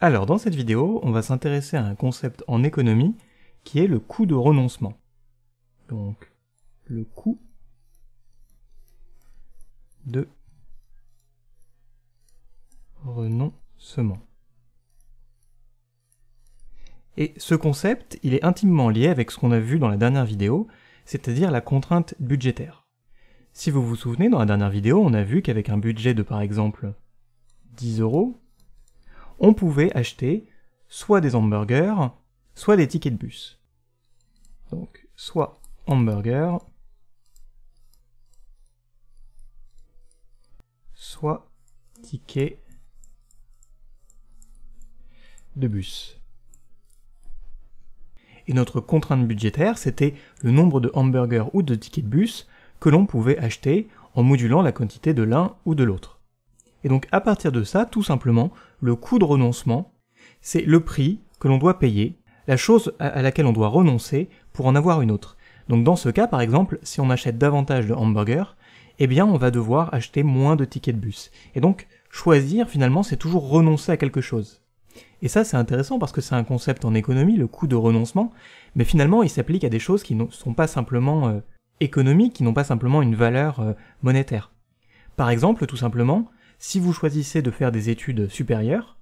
Alors dans cette vidéo, on va s'intéresser à un concept en économie qui est le coût de renoncement. Donc le coût de renoncement. Et ce concept, il est intimement lié avec ce qu'on a vu dans la dernière vidéo, c'est-à-dire la contrainte budgétaire. Si vous vous souvenez, dans la dernière vidéo, on a vu qu'avec un budget de par exemple 10 euros, on pouvait acheter soit des hamburgers, soit des tickets de bus. Donc, soit hamburger, soit ticket de bus. Et notre contrainte budgétaire, c'était le nombre de hamburgers ou de tickets de bus que l'on pouvait acheter en modulant la quantité de l'un ou de l'autre. Et donc à partir de ça, tout simplement, le coût de renoncement, c'est le prix que l'on doit payer, la chose à laquelle on doit renoncer pour en avoir une autre. Donc dans ce cas, par exemple, si on achète davantage de hamburgers, eh bien on va devoir acheter moins de tickets de bus. Et donc choisir, finalement, c'est toujours renoncer à quelque chose. Et ça, c'est intéressant parce que c'est un concept en économie, le coût de renoncement, mais finalement, il s'applique à des choses qui ne sont pas simplement euh, économiques, qui n'ont pas simplement une valeur euh, monétaire. Par exemple, tout simplement, si vous choisissez de faire des études supérieures,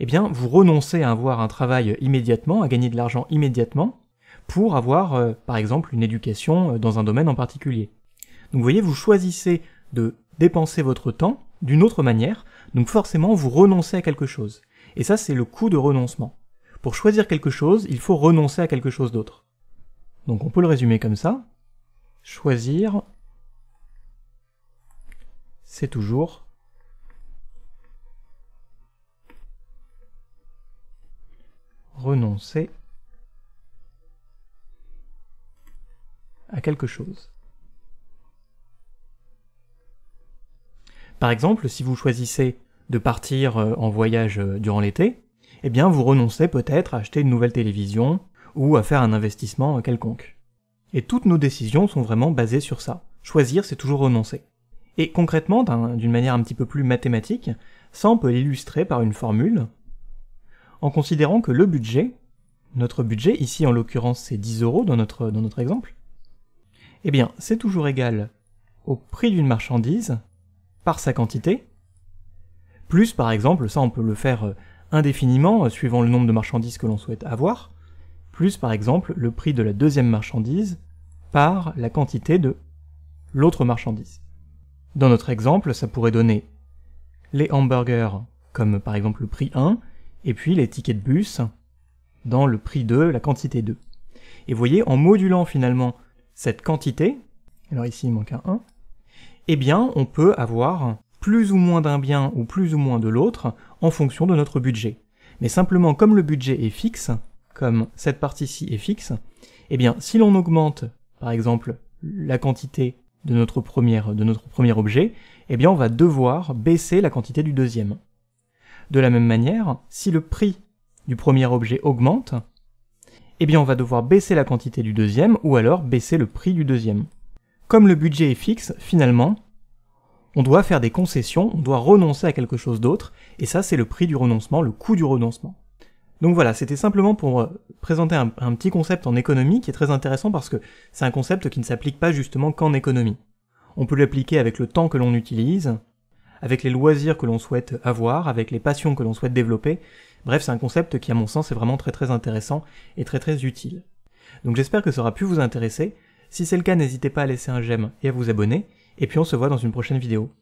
eh bien, vous renoncez à avoir un travail immédiatement, à gagner de l'argent immédiatement, pour avoir, euh, par exemple, une éducation euh, dans un domaine en particulier. Donc, vous voyez, vous choisissez de dépenser votre temps d'une autre manière, donc forcément, vous renoncez à quelque chose. Et ça, c'est le coût de renoncement. Pour choisir quelque chose, il faut renoncer à quelque chose d'autre. Donc, on peut le résumer comme ça. Choisir, c'est toujours renoncer à quelque chose. Par exemple, si vous choisissez de partir euh, en voyage euh, durant l'été, eh bien vous renoncez peut-être à acheter une nouvelle télévision ou à faire un investissement euh, quelconque. Et toutes nos décisions sont vraiment basées sur ça. Choisir, c'est toujours renoncer. Et concrètement, d'une manière un petit peu plus mathématique, ça on peut l'illustrer par une formule en considérant que le budget, notre budget, ici en l'occurrence c'est 10 euros dans notre, exemple, eh bien c'est toujours égal au prix d'une marchandise par sa quantité, plus par exemple, ça on peut le faire euh, indéfiniment euh, suivant le nombre de marchandises que l'on souhaite avoir, plus par exemple le prix de la deuxième marchandise par la quantité de l'autre marchandise. Dans notre exemple, ça pourrait donner les hamburgers comme par exemple le prix 1 et puis les tickets de bus dans le prix 2, la quantité 2. Et vous voyez, en modulant finalement cette quantité, alors ici il manque un 1, eh bien on peut avoir plus ou moins d'un bien ou plus ou moins de l'autre en fonction de notre budget. Mais simplement comme le budget est fixe, comme cette partie-ci est fixe, eh bien si l'on augmente par exemple la quantité de notre, première, de notre premier objet, eh bien on va devoir baisser la quantité du deuxième. De la même manière, si le prix du premier objet augmente, eh bien on va devoir baisser la quantité du deuxième ou alors baisser le prix du deuxième. Comme le budget est fixe, finalement, on doit faire des concessions, on doit renoncer à quelque chose d'autre, et ça c'est le prix du renoncement, le coût du renoncement. Donc voilà, c'était simplement pour euh, présenter un, un, petit concept en économie qui est très intéressant parce que c'est un concept qui ne s'applique pas justement qu'en économie. On peut l'appliquer avec le temps que l'on utilise, avec les loisirs que l'on souhaite avoir, avec les passions que l'on souhaite développer. Bref, c'est un concept qui à mon sens est vraiment très très intéressant et très très utile. Donc j'espère que ça aura pu vous intéresser. Si c'est le cas, n'hésitez pas à laisser un j'aime et à vous abonner, et puis on se voit dans une prochaine vidéo.